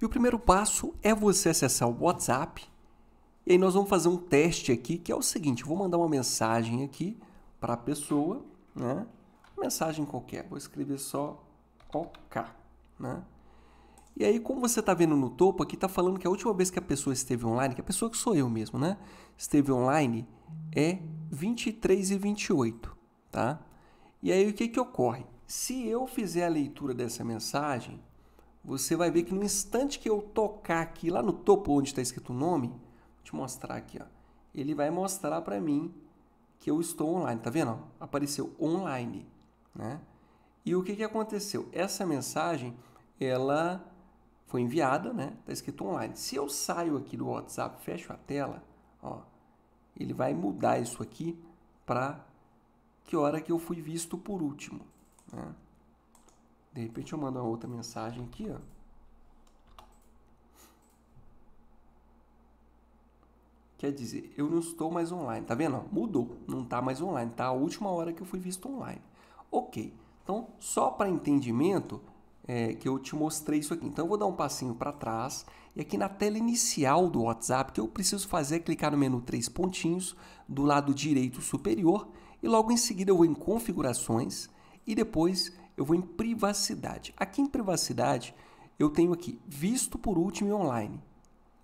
E o primeiro passo é você acessar o WhatsApp. E aí nós vamos fazer um teste aqui, que é o seguinte, vou mandar uma mensagem aqui para a pessoa, né? Mensagem qualquer, vou escrever só OK, né? E aí, como você está vendo no topo aqui, está falando que a última vez que a pessoa esteve online, que a pessoa que sou eu mesmo, né? Esteve online é 23 e 28, tá? E aí, o que, que ocorre? Se eu fizer a leitura dessa mensagem, você vai ver que no instante que eu tocar aqui, lá no topo onde está escrito o nome, vou te mostrar aqui, ó, ele vai mostrar para mim que eu estou online, tá vendo? Apareceu online, né? E o que, que aconteceu? Essa mensagem, ela foi enviada, né? Está escrito online. Se eu saio aqui do WhatsApp, fecho a tela, ó, ele vai mudar isso aqui para que hora que eu fui visto por último, né? De repente eu mando uma outra mensagem aqui, ó. Quer dizer, eu não estou mais online, tá vendo? Mudou, não está mais online, tá a última hora que eu fui visto online. Ok, então só para entendimento é, que eu te mostrei isso aqui. Então eu vou dar um passinho para trás e aqui na tela inicial do WhatsApp que eu preciso fazer é clicar no menu três pontinhos do lado direito superior e logo em seguida eu vou em configurações e depois eu vou em privacidade. Aqui em privacidade, eu tenho aqui visto por último e online.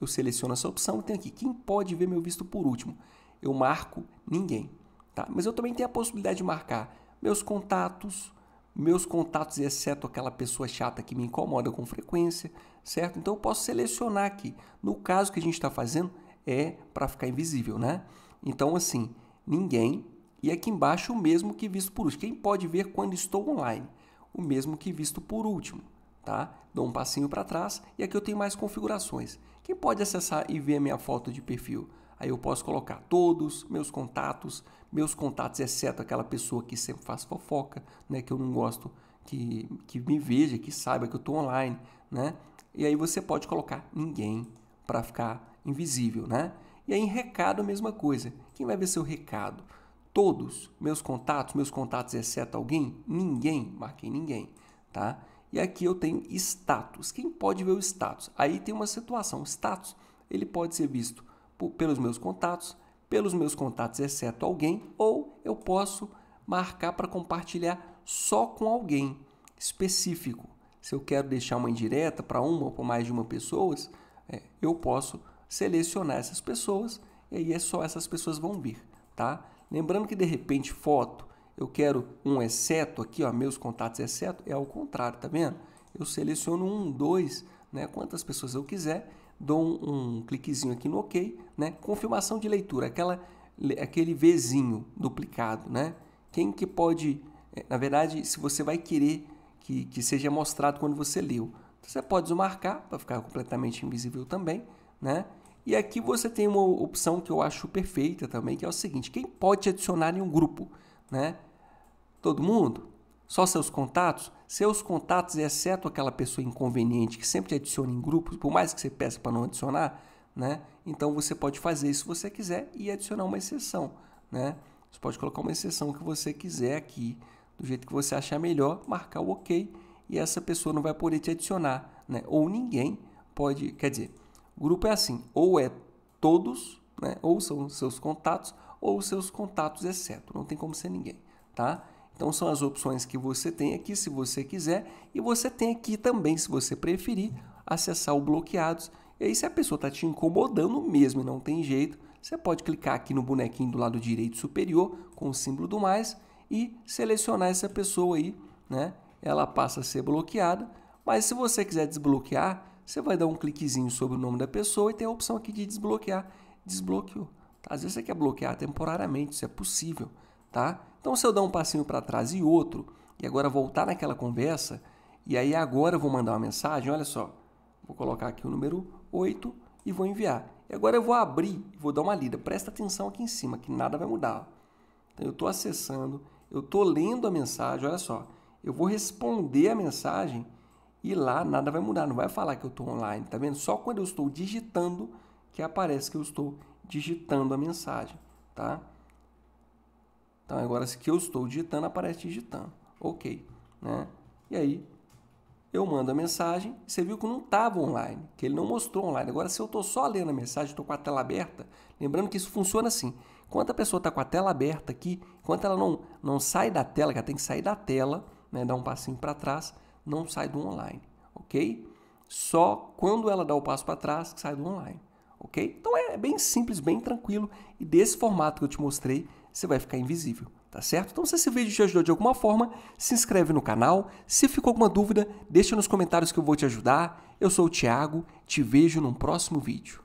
Eu seleciono essa opção e tenho aqui quem pode ver meu visto por último. Eu marco ninguém, tá? Mas eu também tenho a possibilidade de marcar meus contatos, meus contatos, exceto aquela pessoa chata que me incomoda com frequência, certo? Então eu posso selecionar aqui. No caso que a gente está fazendo é para ficar invisível, né? Então assim, ninguém e aqui embaixo o mesmo que visto por último. Quem pode ver quando estou online? O mesmo que visto por último. Tá? Dou um passinho para trás e aqui eu tenho mais configurações. Quem pode acessar e ver a minha foto de perfil? Aí eu posso colocar todos, meus contatos, meus contatos, exceto aquela pessoa que sempre faz fofoca, né, que eu não gosto que, que me veja, que saiba que eu estou online, né? E aí você pode colocar ninguém para ficar invisível, né? E aí em recado a mesma coisa. Quem vai ver seu recado? todos meus contatos, meus contatos exceto alguém, ninguém, marquei ninguém, tá? E aqui eu tenho status. Quem pode ver o status? Aí tem uma situação, o status, ele pode ser visto por, pelos meus contatos, pelos meus contatos exceto alguém, ou eu posso marcar para compartilhar só com alguém específico. Se eu quero deixar uma indireta para uma ou para mais de uma pessoas, é, eu posso selecionar essas pessoas e aí é só essas pessoas vão vir, tá? Lembrando que de repente foto, eu quero um exceto aqui, ó, meus contatos exceto, é ao contrário, tá vendo? Eu seleciono um, dois, né, quantas pessoas eu quiser, dou um, um cliquezinho aqui no OK, né? Confirmação de leitura, aquela aquele Vzinho duplicado, né? Quem que pode, é, na verdade, se você vai querer que, que seja mostrado quando você leu, então, você pode desmarcar para ficar completamente invisível também, né? E aqui você tem uma opção que eu acho perfeita também, que é o seguinte: quem pode adicionar em um grupo, né? Todo mundo? Só seus contatos? Seus contatos, exceto aquela pessoa inconveniente que sempre te adiciona em grupos, por mais que você peça para não adicionar, né? Então você pode fazer isso se você quiser e adicionar uma exceção, né? Você pode colocar uma exceção que você quiser aqui, do jeito que você achar melhor, marcar o OK e essa pessoa não vai poder te adicionar, né? Ou ninguém pode, quer dizer, grupo é assim, ou é todos, né? ou são seus contatos, ou seus contatos, exceto. Não tem como ser ninguém, tá? Então são as opções que você tem aqui, se você quiser, e você tem aqui também, se você preferir, acessar o bloqueados. E aí, se a pessoa está te incomodando mesmo e não tem jeito, você pode clicar aqui no bonequinho do lado direito superior com o símbolo do mais e selecionar essa pessoa aí, né? Ela passa a ser bloqueada. Mas se você quiser desbloquear, você vai dar um cliquezinho sobre o nome da pessoa e tem a opção aqui de desbloquear. Desbloqueou. Tá? Às vezes você quer bloquear temporariamente, isso é possível. Tá? Então, se eu dar um passinho para trás e outro, e agora voltar naquela conversa, e aí agora eu vou mandar uma mensagem, olha só, vou colocar aqui o número 8 e vou enviar. E agora eu vou abrir vou dar uma lida. Presta atenção aqui em cima, que nada vai mudar. Então, eu estou acessando, eu estou lendo a mensagem, olha só. Eu vou responder a mensagem e lá nada vai mudar, não vai falar que eu estou online, tá vendo? Só quando eu estou digitando que aparece que eu estou digitando a mensagem, tá? Então agora se que eu estou digitando aparece digitando, ok, né? E aí eu mando a mensagem, você viu que não estava online, que ele não mostrou online. Agora se eu estou só lendo a mensagem, estou com a tela aberta, lembrando que isso funciona assim. Enquanto a pessoa está com a tela aberta aqui, enquanto ela não, não sai da tela, que ela tem que sair da tela, né, dar um passinho para trás, não sai do online, ok? Só quando ela dá o passo para trás que sai do online, ok? Então é bem simples, bem tranquilo e desse formato que eu te mostrei você vai ficar invisível, tá certo? Então se esse vídeo te ajudou de alguma forma, se inscreve no canal. Se ficou alguma dúvida, deixa nos comentários que eu vou te ajudar. Eu sou o Thiago, te vejo num próximo vídeo.